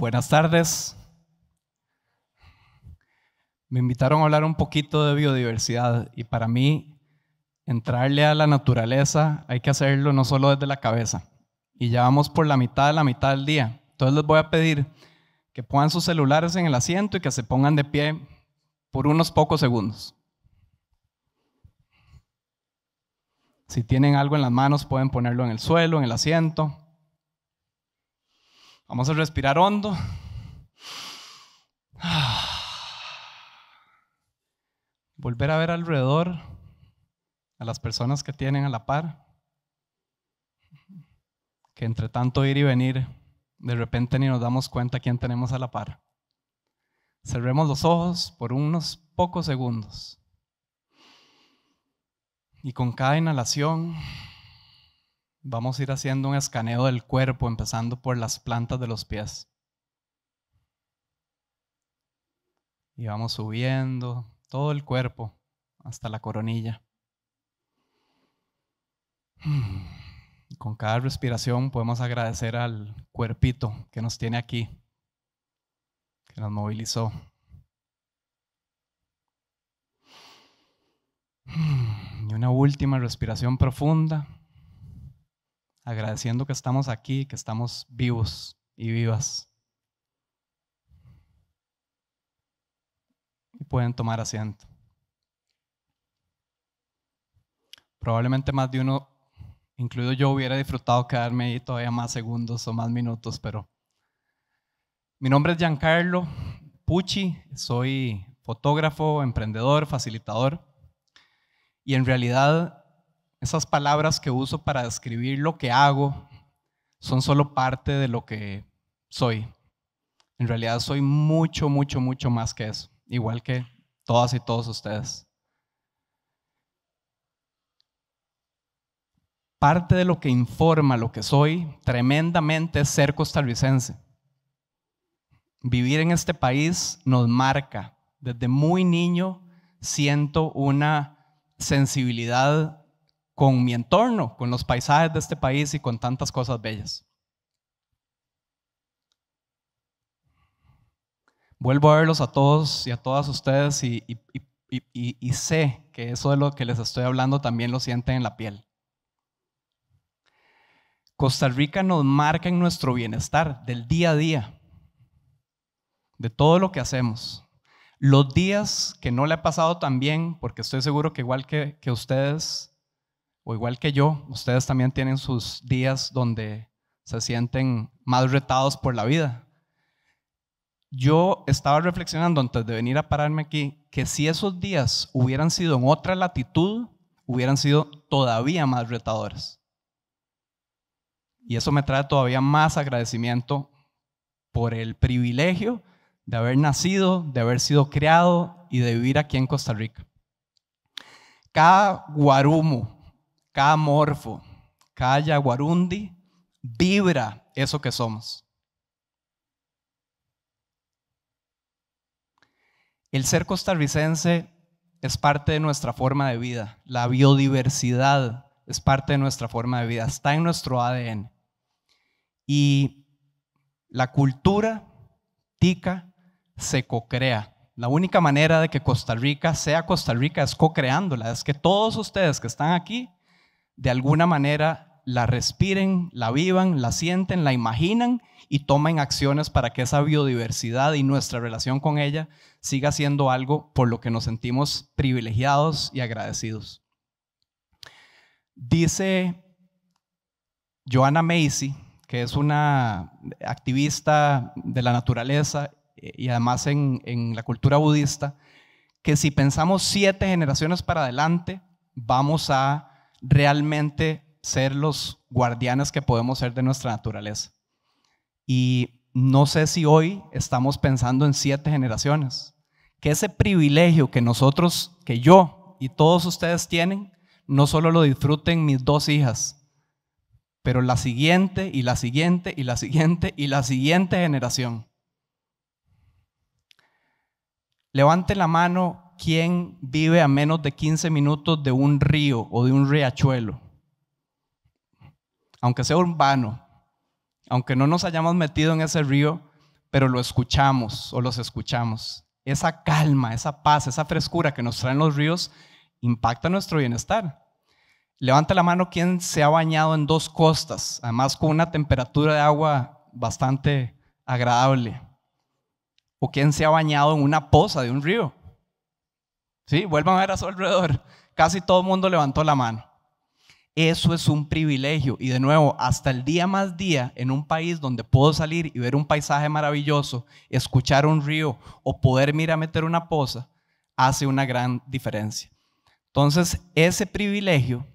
Buenas tardes. Me invitaron a hablar un poquito de biodiversidad y para mí entrarle a la naturaleza hay que hacerlo no solo desde la cabeza. Y ya vamos por la mitad de la mitad del día. Entonces les voy a pedir que pongan sus celulares en el asiento y que se pongan de pie por unos pocos segundos. Si tienen algo en las manos pueden ponerlo en el suelo, en el asiento. Vamos a respirar hondo. Volver a ver alrededor a las personas que tienen a la par, que entre tanto ir y venir, de repente ni nos damos cuenta quién tenemos a la par. Cerremos los ojos por unos pocos segundos. Y con cada inhalación Vamos a ir haciendo un escaneo del cuerpo, empezando por las plantas de los pies. Y vamos subiendo todo el cuerpo hasta la coronilla. Con cada respiración podemos agradecer al cuerpito que nos tiene aquí, que nos movilizó. Y una última respiración profunda agradeciendo que estamos aquí, que estamos vivos y vivas. Y pueden tomar asiento. Probablemente más de uno, incluido yo, hubiera disfrutado quedarme ahí todavía más segundos o más minutos, pero mi nombre es Giancarlo Pucci, soy fotógrafo, emprendedor, facilitador. Y en realidad esas palabras que uso para describir lo que hago son solo parte de lo que soy. En realidad soy mucho, mucho, mucho más que eso, igual que todas y todos ustedes. Parte de lo que informa lo que soy tremendamente es ser costarricense. Vivir en este país nos marca. Desde muy niño siento una sensibilidad con mi entorno, con los paisajes de este país y con tantas cosas bellas. Vuelvo a verlos a todos y a todas ustedes y, sé que eso de lo que les estoy hablando también lo sienten en la piel. Costa Rica nos marca en nuestro bienestar del día a día, de todo lo que hacemos. Los días que no le ha pasado tan bien, porque estoy seguro que igual que ustedes, o igual que yo, ustedes también tienen sus días donde se sienten más retados por la vida. Yo estaba reflexionando antes de venir a pararme aquí que si esos días hubieran sido en otra latitud, hubieran sido todavía más retadores. Y eso me trae todavía más agradecimiento por el privilegio de haber nacido, de haber sido creado y de vivir aquí en Costa Rica. Cada guarumo K morfo, calla guarundi, vibra eso que somos. El ser costarricense es parte de nuestra forma de vida, la biodiversidad es parte de nuestra forma de vida, está en nuestro ADN. Y la cultura tica se cocrea. La única manera de que Costa Rica sea Costa Rica es co-creándola, es que todos ustedes que están aquí de alguna manera la respiren, la vivan, la sienten, la imaginan y tomen acciones para que esa biodiversidad y nuestra relación con ella siga siendo algo por lo que nos sentimos privilegiados y agradecidos. Dice Joanna Macy, que es una activista de la naturaleza y además en, en, la cultura budista, que si pensamos siete generaciones para adelante, vamos a realmente ser los guardianes que podemos ser de nuestra naturaleza. Y no sé si hoy estamos pensando en siete generaciones, que ese privilegio que nosotros, que yo y todos ustedes tienen, no solo lo disfruten mis dos hijas, pero la siguiente y la siguiente y la siguiente y la siguiente generación. Levante la mano quién vive a menos de 15 minutos de un río o de un riachuelo, aunque sea urbano, aunque no nos hayamos metido en ese río, pero lo escuchamos o los escuchamos. Esa calma, esa paz, esa frescura que nos traen los ríos impacta nuestro bienestar. Levanta la mano quien se ha bañado en dos costas, además con una temperatura de agua bastante agradable. O quien se ha bañado en una poza de un río. Sí, vuelvan a ver a su alrededor. Casi todo el mundo levantó la mano. Eso es un privilegio. Y de nuevo, hasta el día más día, en un país donde puedo salir y ver un paisaje maravilloso, escuchar un río o poder ir a meter una poza, hace una gran diferencia. Entonces, ese privilegio,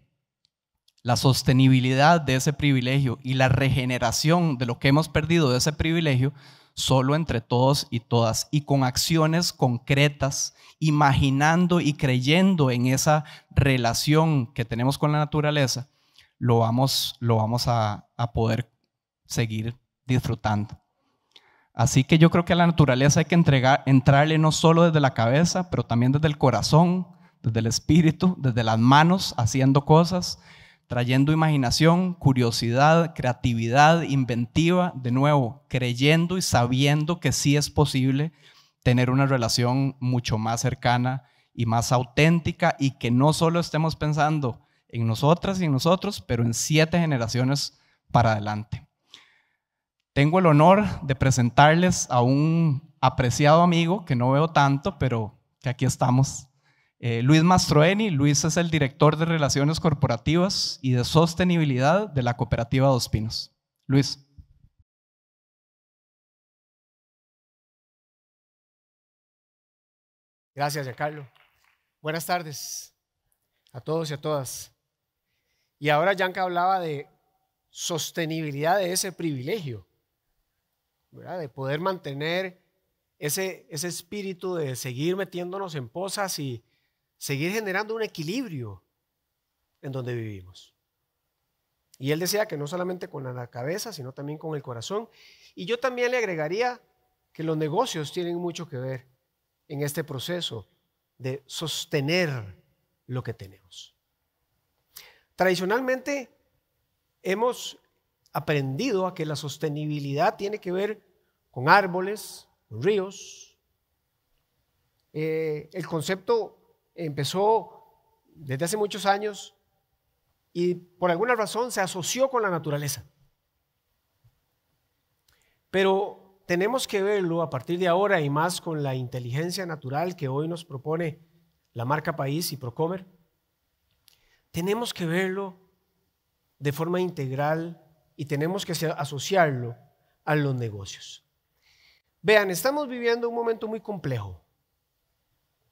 la sostenibilidad de ese privilegio y la regeneración de lo que hemos perdido de ese privilegio solo entre todos y todas, y con acciones concretas, imaginando y creyendo en esa relación que tenemos con la naturaleza, lo vamos, lo vamos a, poder seguir disfrutando. Así que yo creo que a la naturaleza hay que entregar, entrarle no solo desde la cabeza, pero también desde el corazón, desde el espíritu, desde las manos, haciendo cosas, trayendo imaginación, curiosidad, creatividad, inventiva, de nuevo, creyendo y sabiendo que sí es posible tener una relación mucho más cercana y más auténtica y que no solo estemos pensando en nosotras y en nosotros, pero en siete generaciones para adelante. Tengo el honor de presentarles a un apreciado amigo que no veo tanto, pero que aquí estamos, eh, Luis Mastroeni, Luis es el director de Relaciones Corporativas y de Sostenibilidad de la Cooperativa Dos Pinos. Luis. Gracias, Giancarlo. Buenas tardes a todos y a todas. Y ahora Yanka hablaba de sostenibilidad de ese privilegio, de poder mantener ese, ese espíritu de seguir metiéndonos en posas y, seguir generando un equilibrio en donde vivimos. Y él decía que no solamente con la cabeza, sino también con el corazón. Y yo también le agregaría que los negocios tienen mucho que ver en este proceso de sostener lo que tenemos. Tradicionalmente hemos aprendido a que la sostenibilidad tiene que ver con árboles, con ríos. Eh, el concepto empezó desde hace muchos años y por alguna razón se asoció con la naturaleza. Pero tenemos que verlo a partir de ahora y más con la inteligencia natural que hoy nos propone la marca País y Procomer. Tenemos que verlo de forma integral y tenemos que asociarlo a los negocios. Vean, estamos viviendo un momento muy complejo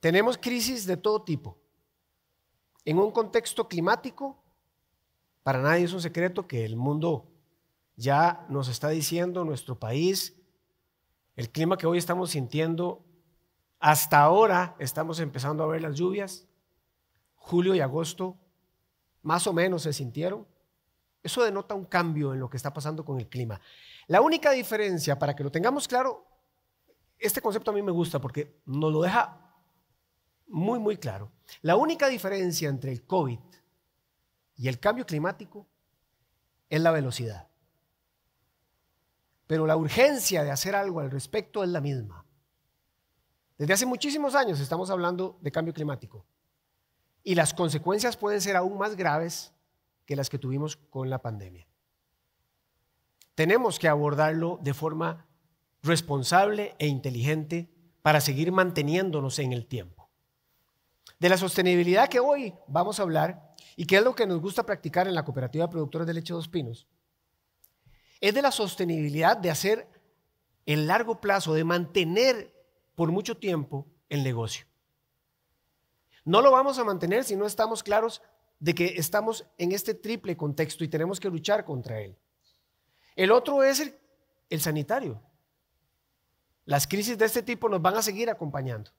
tenemos crisis de todo tipo. En un contexto climático, para nadie es un secreto que el mundo ya nos está diciendo, nuestro país, el clima que hoy estamos sintiendo, hasta ahora estamos empezando a ver las lluvias, julio y agosto más o menos se sintieron. Eso denota un cambio en lo que está pasando con el clima. La única diferencia, para que lo tengamos claro, este concepto a mí me gusta porque nos lo deja muy, muy claro. La única diferencia entre el COVID y el cambio climático es la velocidad. Pero la urgencia de hacer algo al respecto es la misma. Desde hace muchísimos años estamos hablando de cambio climático y las consecuencias pueden ser aún más graves que las que tuvimos con la pandemia. Tenemos que abordarlo de forma responsable e inteligente para seguir manteniéndonos en el tiempo de la sostenibilidad que hoy vamos a hablar y que es lo que nos gusta practicar en la Cooperativa de Productores de Leche Dos Pinos, es de la sostenibilidad de hacer el largo plazo, de mantener por mucho tiempo el negocio. No lo vamos a mantener si no estamos claros de que estamos en este triple contexto y tenemos que luchar contra él. El otro es el sanitario. Las crisis de este tipo nos van a seguir acompañando,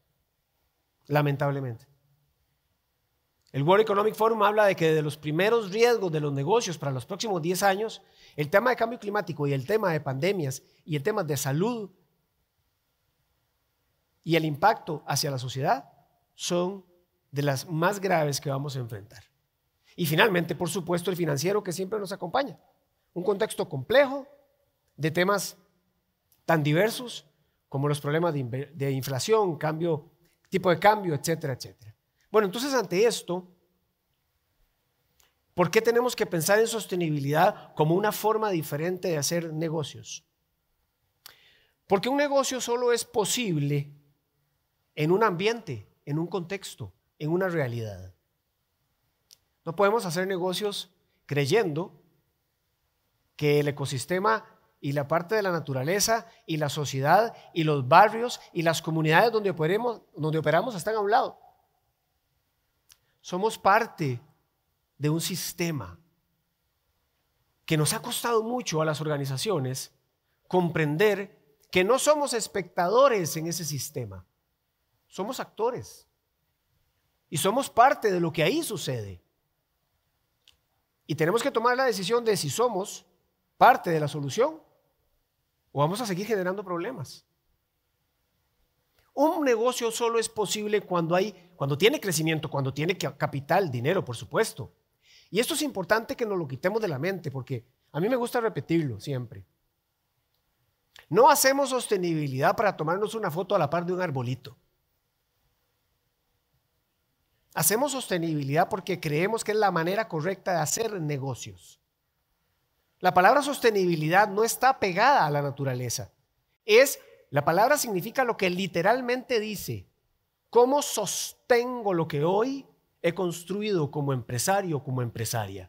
lamentablemente. El World Economic Forum habla de que de los primeros riesgos de los negocios para los próximos 10 años, el tema de cambio climático y el tema de pandemias y el tema de salud y el impacto hacia la sociedad son de las más graves que vamos a enfrentar. Y finalmente, por supuesto, el financiero que siempre nos acompaña. Un contexto complejo de temas tan diversos como los problemas de, inflación, cambio, tipo de cambio, etcétera, etcétera. Bueno, entonces ante esto, ¿por qué tenemos que pensar en sostenibilidad como una forma diferente de hacer negocios? Porque un negocio solo es posible en un ambiente, en un contexto, en una realidad. No podemos hacer negocios creyendo que el ecosistema y la parte de la naturaleza y la sociedad y los barrios y las comunidades donde, operemos, donde operamos están a un lado. Somos parte de un sistema que nos ha costado mucho a las organizaciones comprender que no somos espectadores en ese sistema, somos actores y somos parte de lo que ahí sucede. Y tenemos que tomar la decisión de si somos parte de la solución o vamos a seguir generando problemas. Un negocio solo es posible cuando hay, cuando tiene crecimiento, cuando tiene capital, dinero, por supuesto. Y esto es importante que nos lo quitemos de la mente, porque a mí me gusta repetirlo siempre. No hacemos sostenibilidad para tomarnos una foto a la par de un arbolito. Hacemos sostenibilidad porque creemos que es la manera correcta de hacer negocios. La palabra sostenibilidad no está pegada a la naturaleza. Es la palabra significa lo que literalmente dice, cómo sostengo lo que hoy he construido como empresario, o como empresaria.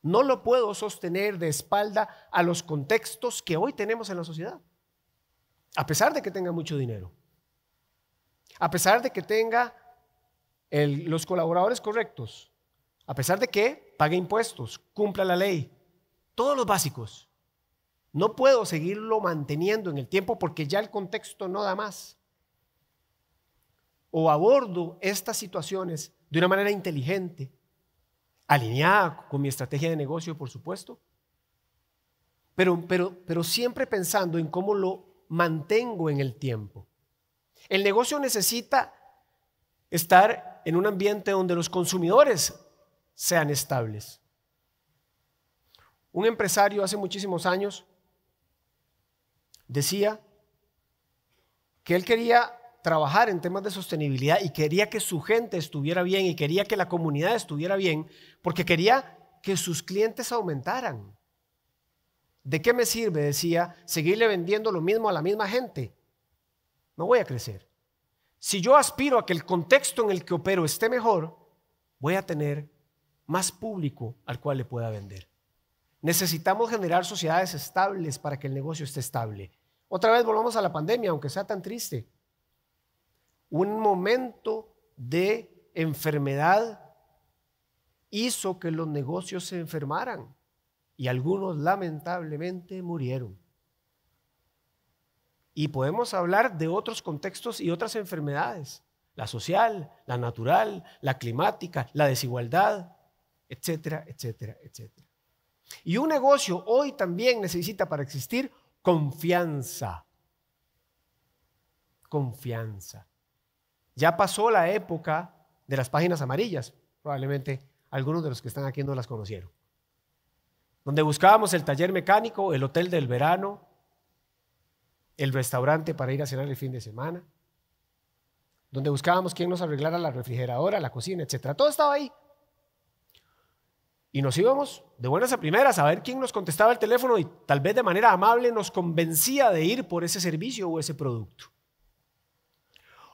No lo puedo sostener de espalda a los contextos que hoy tenemos en la sociedad. A pesar de que tenga mucho dinero. A pesar de que tenga los colaboradores correctos. A pesar de que pague impuestos, cumpla la ley. Todos los básicos. No puedo seguirlo manteniendo en el tiempo porque ya el contexto no da más. O abordo estas situaciones de una manera inteligente, alineada con mi estrategia de negocio, por supuesto, pero, pero, pero siempre pensando en cómo lo mantengo en el tiempo. El negocio necesita estar en un ambiente donde los consumidores sean estables. Un empresario hace muchísimos años decía que él quería trabajar en temas de sostenibilidad y quería que su gente estuviera bien y quería que la comunidad estuviera bien porque quería que sus clientes aumentaran. ¿De qué me sirve, decía, seguirle vendiendo lo mismo a la misma gente? No voy a crecer. Si yo aspiro a que el contexto en el que opero esté mejor, voy a tener más público al cual le pueda vender. Necesitamos generar sociedades estables para que el negocio esté estable. Otra vez volvamos a la pandemia, aunque sea tan triste. Un momento de enfermedad hizo que los negocios se enfermaran y algunos lamentablemente murieron. Y podemos hablar de otros contextos y otras enfermedades, la social, la natural, la climática, la desigualdad, etcétera, etcétera, etcétera. Y un negocio hoy también necesita para existir Confianza. Confianza. Ya pasó la época de las páginas amarillas. Probablemente algunos de los que están aquí no las conocieron. Donde buscábamos el taller mecánico, el hotel del verano, el restaurante para ir a cenar el fin de semana, donde buscábamos quién nos arreglara la refrigeradora, la cocina, etcétera Todo estaba ahí. Y nos íbamos de buenas a primeras a ver quién nos contestaba el teléfono y tal vez de manera amable nos convencía de ir por ese servicio o ese producto.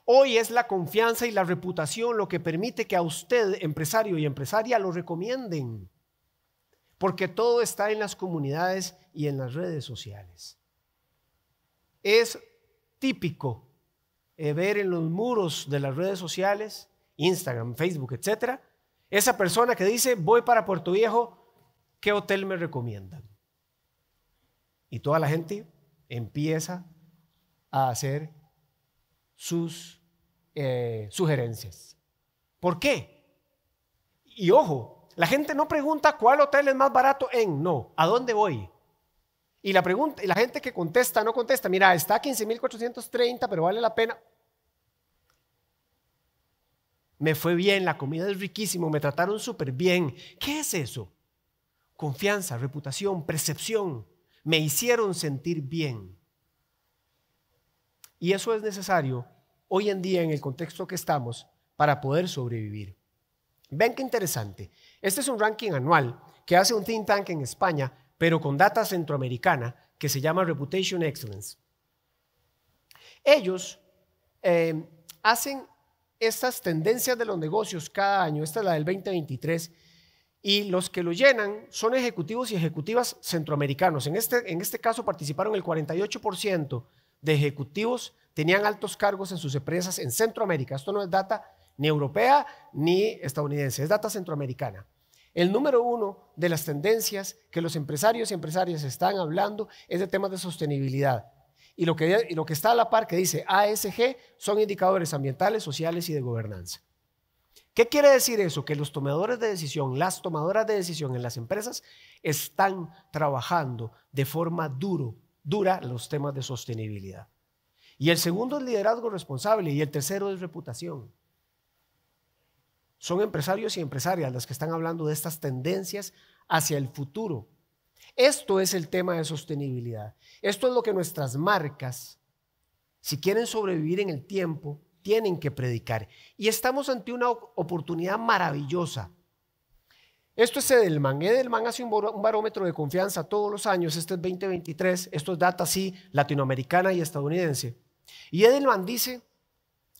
Hoy es la confianza y la reputación lo que permite que a usted, empresario y empresaria, lo recomienden. Porque todo está en las comunidades y en las redes sociales. Es típico eh, ver en los muros de las redes sociales, Instagram, Facebook, etcétera, esa persona que dice, voy para Puerto Viejo, ¿qué hotel me recomiendan? Y toda la gente empieza a hacer sus eh, sugerencias. ¿Por qué? Y ojo, la gente no pregunta cuál hotel es más barato en, no, ¿a dónde voy? Y la, pregunta, y la gente que contesta, no contesta, mira, está a 15.430, pero vale la pena me fue bien, la comida es riquísimo, me trataron súper bien. ¿Qué es eso? Confianza, reputación, percepción. Me hicieron sentir bien. Y eso es necesario hoy en día en el contexto que estamos para poder sobrevivir. Ven qué interesante. Este es un ranking anual que hace un think tank en España, pero con data centroamericana que se llama Reputation Excellence. Ellos eh, hacen estas tendencias de los negocios cada año, esta es la del 2023, y los que lo llenan son ejecutivos y ejecutivas centroamericanos. En este, en este caso participaron el 48% de ejecutivos, tenían altos cargos en sus empresas en Centroamérica. Esto no es data ni europea ni estadounidense, es data centroamericana. El número uno de las tendencias que los empresarios y empresarias están hablando es de temas de sostenibilidad. Y lo, que, lo que está a la par que dice ASG son indicadores ambientales, sociales y de gobernanza. ¿Qué quiere decir eso? Que los tomadores de decisión, las tomadoras de decisión en las empresas están trabajando de forma duro, dura los temas de sostenibilidad. Y el segundo es liderazgo responsable y el tercero es reputación. Son empresarios y empresarias las que están hablando de estas tendencias hacia el futuro esto es el tema de sostenibilidad. Esto es lo que nuestras marcas, si quieren sobrevivir en el tiempo, tienen que predicar. Y estamos ante una oportunidad maravillosa. Esto es Edelman. Edelman hace un barómetro de confianza todos los años. Este es 2023. Esto es data latinoamericana y estadounidense. Y Edelman dice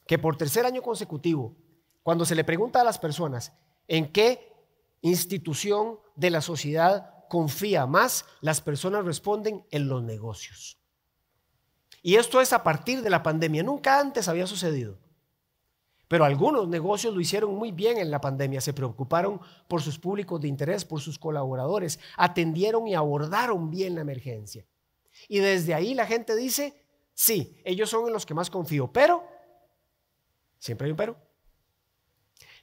que por tercer año consecutivo, cuando se le pregunta a las personas en qué institución de la sociedad confía más, las personas responden en los negocios. Y esto es a partir de la pandemia. Nunca antes había sucedido. Pero algunos negocios lo hicieron muy bien en la pandemia. Se preocuparon por sus públicos de interés, por sus colaboradores. Atendieron y abordaron bien la emergencia. Y desde ahí la gente dice, sí, ellos son en los que más confío. Pero, siempre hay un pero.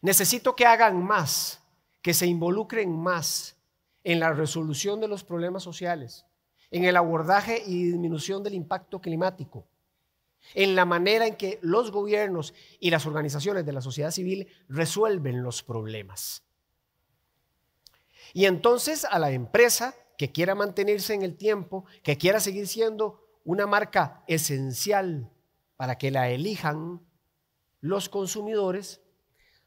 Necesito que hagan más, que se involucren más, en la resolución de los problemas sociales, en el abordaje y disminución del impacto climático, en la manera en que los gobiernos y las organizaciones de la sociedad civil resuelven los problemas. Y entonces a la empresa que quiera mantenerse en el tiempo, que quiera seguir siendo una marca esencial para que la elijan los consumidores,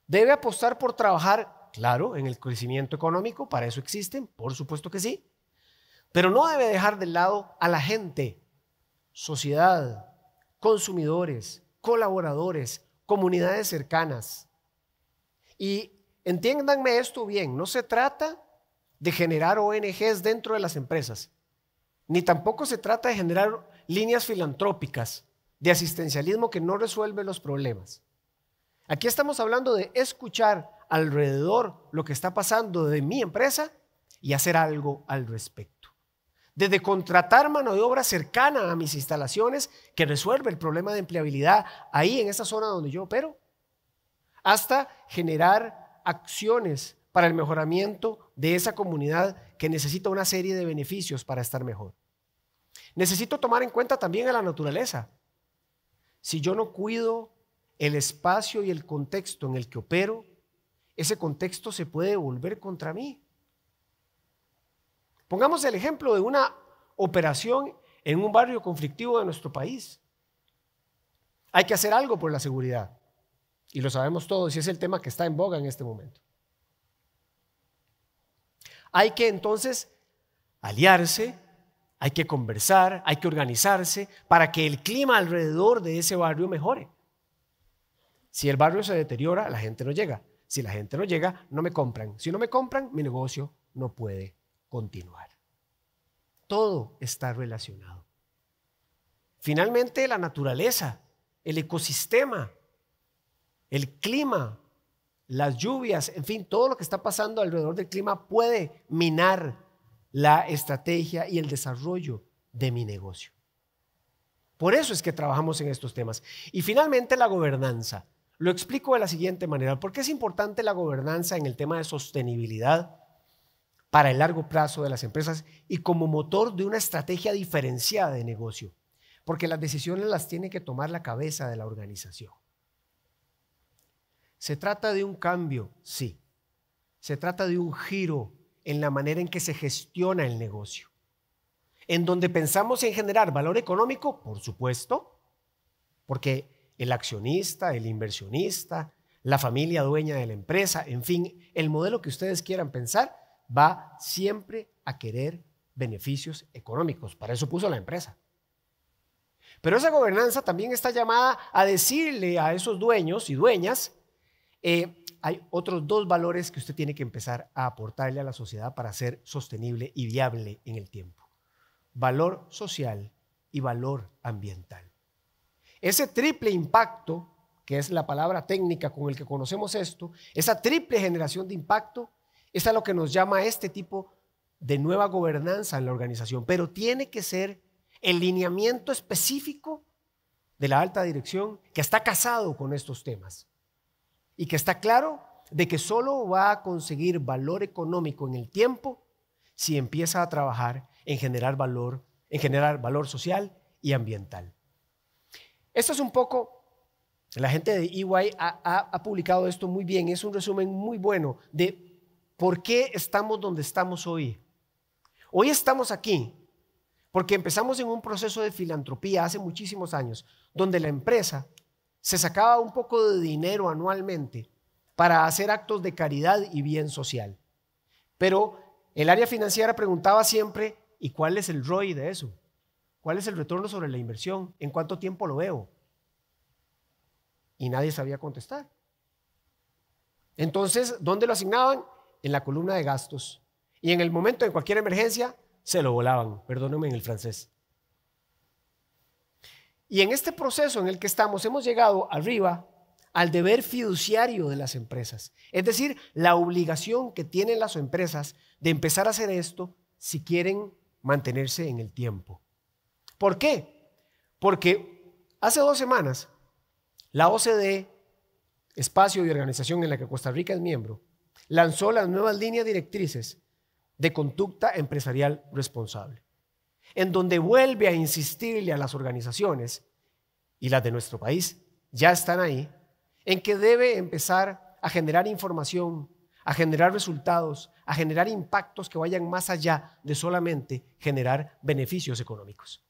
debe apostar por trabajar Claro, en el crecimiento económico, para eso existen, por supuesto que sí. Pero no debe dejar de lado a la gente, sociedad, consumidores, colaboradores, comunidades cercanas. Y entiéndanme esto bien, no se trata de generar ONGs dentro de las empresas, ni tampoco se trata de generar líneas filantrópicas de asistencialismo que no resuelve los problemas. Aquí estamos hablando de escuchar alrededor lo que está pasando de mi empresa y hacer algo al respecto. Desde contratar mano de obra cercana a mis instalaciones que resuelve el problema de empleabilidad ahí en esa zona donde yo opero, hasta generar acciones para el mejoramiento de esa comunidad que necesita una serie de beneficios para estar mejor. Necesito tomar en cuenta también a la naturaleza. Si yo no cuido el espacio y el contexto en el que opero, ese contexto se puede volver contra mí. Pongamos el ejemplo de una operación en un barrio conflictivo de nuestro país. Hay que hacer algo por la seguridad. Y lo sabemos todos y es el tema que está en boga en este momento. Hay que entonces aliarse, hay que conversar, hay que organizarse para que el clima alrededor de ese barrio mejore. Si el barrio se deteriora, la gente no llega. Si la gente no llega, no me compran. Si no me compran, mi negocio no puede continuar. Todo está relacionado. Finalmente, la naturaleza, el ecosistema, el clima, las lluvias, en fin, todo lo que está pasando alrededor del clima puede minar la estrategia y el desarrollo de mi negocio. Por eso es que trabajamos en estos temas. Y finalmente, la gobernanza. Lo explico de la siguiente manera. ¿Por qué es importante la gobernanza en el tema de sostenibilidad para el largo plazo de las empresas y como motor de una estrategia diferenciada de negocio? Porque las decisiones las tiene que tomar la cabeza de la organización. Se trata de un cambio, sí. Se trata de un giro en la manera en que se gestiona el negocio. En donde pensamos en generar valor económico, por supuesto, porque el accionista, el inversionista, la familia dueña de la empresa, en fin, el modelo que ustedes quieran pensar va siempre a querer beneficios económicos. Para eso puso la empresa. Pero esa gobernanza también está llamada a decirle a esos dueños y dueñas, eh, hay otros dos valores que usted tiene que empezar a aportarle a la sociedad para ser sostenible y viable en el tiempo. Valor social y valor ambiental. Ese triple impacto, que es la palabra técnica con el que conocemos esto, esa triple generación de impacto, es lo que nos llama este tipo de nueva gobernanza en la organización, pero tiene que ser el lineamiento específico de la alta dirección que está casado con estos temas y que está claro de que solo va a conseguir valor económico en el tiempo si empieza a trabajar en generar valor, en generar valor social y ambiental. Esto es un poco, la gente de EY ha, publicado esto muy bien, es un resumen muy bueno de por qué estamos donde estamos hoy. Hoy estamos aquí porque empezamos en un proceso de filantropía hace muchísimos años, donde la empresa se sacaba un poco de dinero anualmente para hacer actos de caridad y bien social. Pero el área financiera preguntaba siempre, ¿y cuál es el ROI de eso? ¿Cuál es el retorno sobre la inversión? ¿En cuánto tiempo lo veo? Y nadie sabía contestar. Entonces, ¿dónde lo asignaban? En la columna de gastos. Y en el momento, de cualquier emergencia, se lo volaban. Perdónenme en el francés. Y en este proceso en el que estamos, hemos llegado arriba al deber fiduciario de las empresas. Es decir, la obligación que tienen las empresas de empezar a hacer esto si quieren mantenerse en el tiempo. ¿Por qué? Porque hace dos semanas la OCDE, espacio y organización en la que Costa Rica es miembro, lanzó las nuevas líneas directrices de conducta empresarial responsable, en donde vuelve a insistirle a las organizaciones y las de nuestro país, ya están ahí, en que debe empezar a generar información, a generar resultados, a generar impactos que vayan más allá de solamente generar beneficios económicos.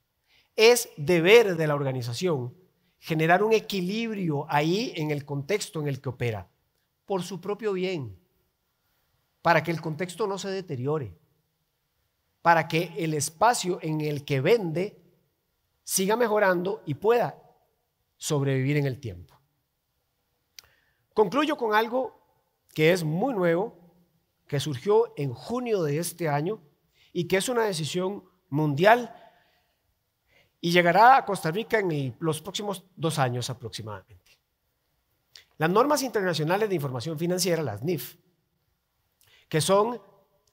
Es deber de la organización generar un equilibrio ahí en el contexto en el que opera, por su propio bien, para que el contexto no se deteriore, para que el espacio en el que vende siga mejorando y pueda sobrevivir en el tiempo. Concluyo con algo que es muy nuevo, que surgió en junio de este año y que es una decisión mundial y llegará a Costa Rica en los próximos dos años aproximadamente. Las normas internacionales de información financiera, las NIF, que son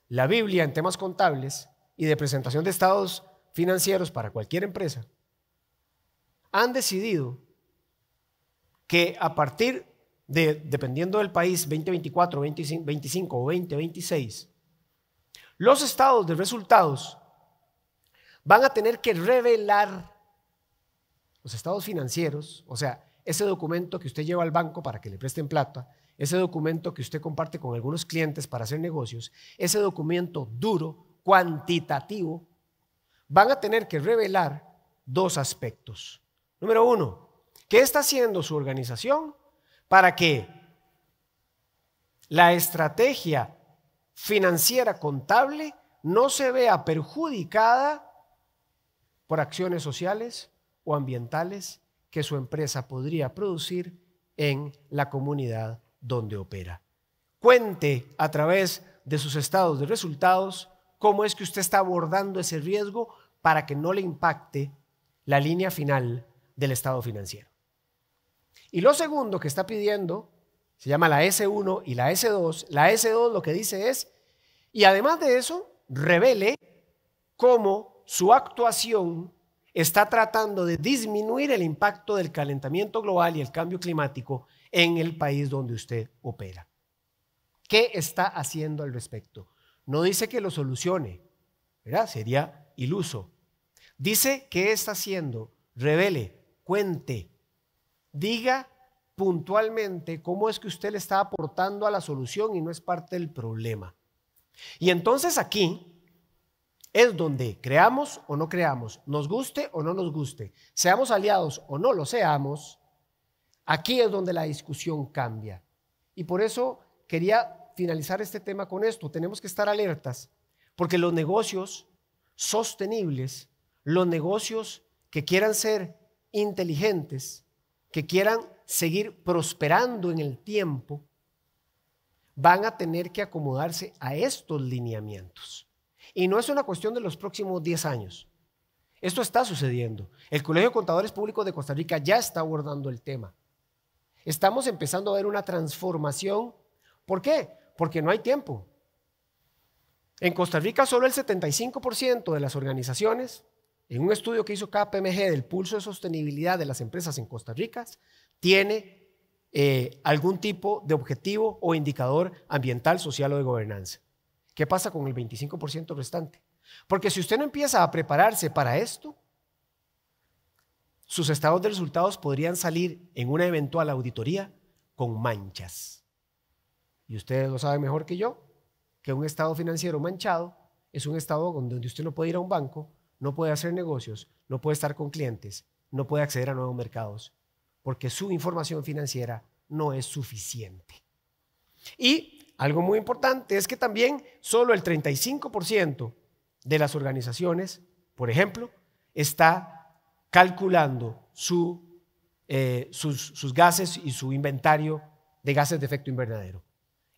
la Biblia en temas contables y de presentación de estados financieros para cualquier empresa, han decidido que a partir de, dependiendo del país, 2024, 2025 o 2026, los estados de resultados van a tener que revelar los estados financieros, o sea, ese documento que usted lleva al banco para que le presten plata, ese documento que usted comparte con algunos clientes para hacer negocios, ese documento duro, cuantitativo, van a tener que revelar dos aspectos. Número uno, ¿qué está haciendo su organización para que la estrategia financiera contable no se vea perjudicada por acciones sociales o ambientales que su empresa podría producir en la comunidad donde opera. Cuente a través de sus estados de resultados cómo es que usted está abordando ese riesgo para que no le impacte la línea final del estado financiero. Y lo segundo que está pidiendo se llama la S1 y la S2. La S2 lo que dice es, y además de eso, revele cómo su actuación está tratando de disminuir el impacto del calentamiento global y el cambio climático en el país donde usted opera. ¿Qué está haciendo al respecto? No dice que lo solucione, ¿verdad? Sería iluso. Dice que está haciendo, revele, cuente, diga puntualmente cómo es que usted le está aportando a la solución y no es parte del problema. Y entonces aquí es donde creamos o no creamos, nos guste o no nos guste, seamos aliados o no lo seamos, aquí es donde la discusión cambia. Y por eso quería finalizar este tema con esto. Tenemos que estar alertas porque los negocios sostenibles, los negocios que quieran ser inteligentes, que quieran seguir prosperando en el tiempo, van a tener que acomodarse a estos lineamientos. Y no es una cuestión de los próximos 10 años. Esto está sucediendo. El Colegio de Contadores Públicos de Costa Rica ya está abordando el tema. Estamos empezando a ver una transformación. ¿Por qué? Porque no hay tiempo. En Costa Rica solo el 75% de las organizaciones, en un estudio que hizo KPMG del pulso de sostenibilidad de las empresas en Costa Rica, tiene eh, algún tipo de objetivo o indicador ambiental, social o de gobernanza. ¿Qué pasa con el 25% restante? Porque si usted no empieza a prepararse para esto, sus estados de resultados podrían salir en una eventual auditoría con manchas. Y ustedes lo saben mejor que yo, que un estado financiero manchado es un estado donde usted no puede ir a un banco, no puede hacer negocios, no puede estar con clientes, no puede acceder a nuevos mercados, porque su información financiera no es suficiente. Y algo muy importante es que también solo el 35% de las organizaciones, por ejemplo, está calculando su, eh, sus, gases y su inventario de gases de efecto invernadero.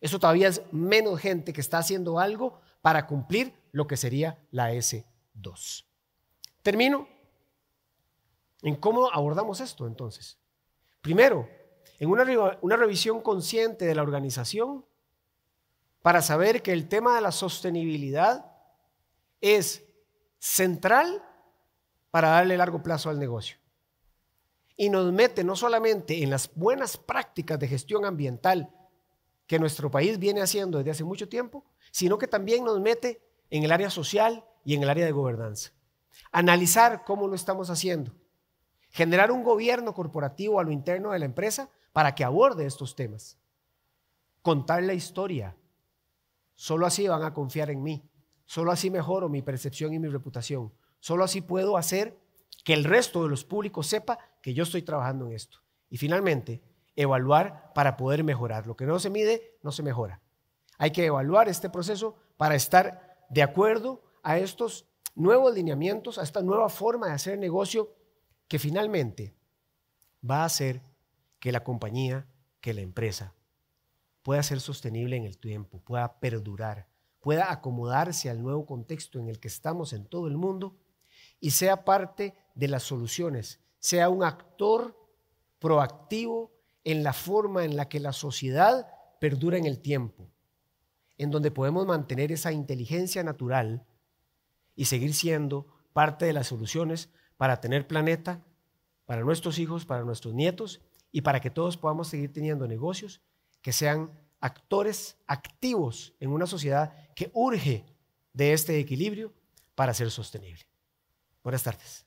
Eso todavía es menos gente que está haciendo algo para cumplir lo que sería la S2. Termino en cómo abordamos esto entonces. Primero, en una, revisión consciente de la organización para saber que el tema de la sostenibilidad es central para darle largo plazo al negocio. Y nos mete no solamente en las buenas prácticas de gestión ambiental que nuestro país viene haciendo desde hace mucho tiempo, sino que también nos mete en el área social y en el área de gobernanza. Analizar cómo lo estamos haciendo. Generar un gobierno corporativo a lo interno de la empresa para que aborde estos temas. Contar la historia Solo así van a confiar en mí. Solo así mejoro mi percepción y mi reputación. Solo así puedo hacer que el resto de los públicos sepa que yo estoy trabajando en esto. Y finalmente, evaluar para poder mejorar. Lo que no se mide, no se mejora. Hay que evaluar este proceso para estar de acuerdo a estos nuevos lineamientos, a esta nueva forma de hacer negocio que finalmente va a hacer que la compañía, que la empresa pueda ser sostenible en el tiempo, pueda perdurar, pueda acomodarse al nuevo contexto en el que estamos en todo el mundo y sea parte de las soluciones, sea un actor proactivo en la forma en la que la sociedad perdura en el tiempo, en donde podemos mantener esa inteligencia natural y seguir siendo parte de las soluciones para tener planeta, para nuestros hijos, para nuestros nietos y para que todos podamos seguir teniendo negocios que sean actores activos en una sociedad que urge de este equilibrio para ser sostenible. Buenas tardes.